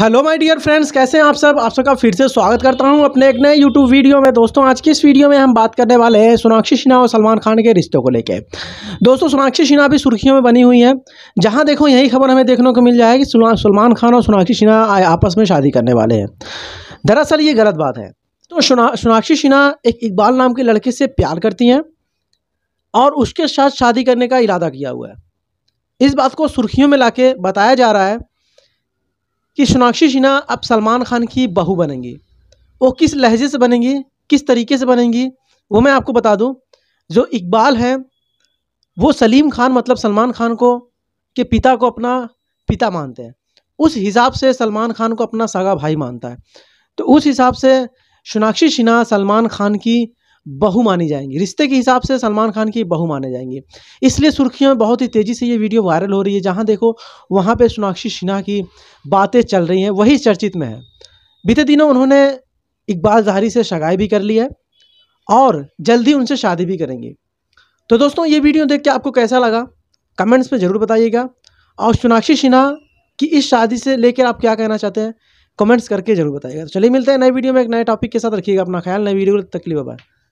hello my dear friends कैसे हैं आप सब आप सबका फिर से स्वागत करता हूं अपने एक नए यूट्यूब वीडियो में दोस्तों आज की इस वीडियो में हम बात करने वाले हैं सोनाक्षी सिन्हा और सलमान खान के रिश्तों को लेकर दोस्तों सोनाक्षी सिन्हा भी सुर्खियों में बनी हुई है जहां देखो यही खबर हमें देखने को मिल जाए कि सलमान खान और सोनाक्षी सिन्हा आपस में शादी करने वाले हैं दरअसल ये गलत बात है तो सोनाक्षी सिन्हा एक इकबाल नाम के लड़के से प्यार करती हैं और उसके साथ शादी करने का इरादा किया हुआ है इस बात को सुर्खियों में ला बताया जा रहा है कि सोनाक्षी सिन्हा अब सलमान खान की बहू बनेंगी वो किस लहजे से बनेंगी किस तरीके से बनेंगी वो मैं आपको बता दूं जो इकबाल हैं वो सलीम खान मतलब सलमान खान को के पिता को अपना पिता मानते हैं उस हिसाब से सलमान खान को अपना सगा भाई मानता है तो उस हिसाब से सोनाक्षी सिन्हा सलमान खान की बहू मानी जाएंगी रिश्ते के हिसाब से सलमान खान की बहू माने जाएंगे इसलिए सुर्खियों में बहुत ही तेज़ी से ये वीडियो वायरल हो रही है जहाँ देखो वहाँ पर सोनाक्षी सिन्हा की बातें चल रही हैं वही चर्चित में है बीते दिनों उन्होंने इकबाल जहरी से शगाई भी कर ली है और जल्द ही उनसे शादी भी करेंगे तो दोस्तों ये वीडियो देख के आपको कैसा लगा कमेंट्स में ज़रूर बताइएगा और सोनाक्षी सिन्हा की इस शादी से लेकर आप क्या कहना चाहते हैं कमेंट्स करके जरूर बताइएगा तो चलिए मिलते हैं नए वीडियो में एक नए टॉपिक के साथ रखिएगा अपना ख्याल नए वीडियो तकलीफ बाय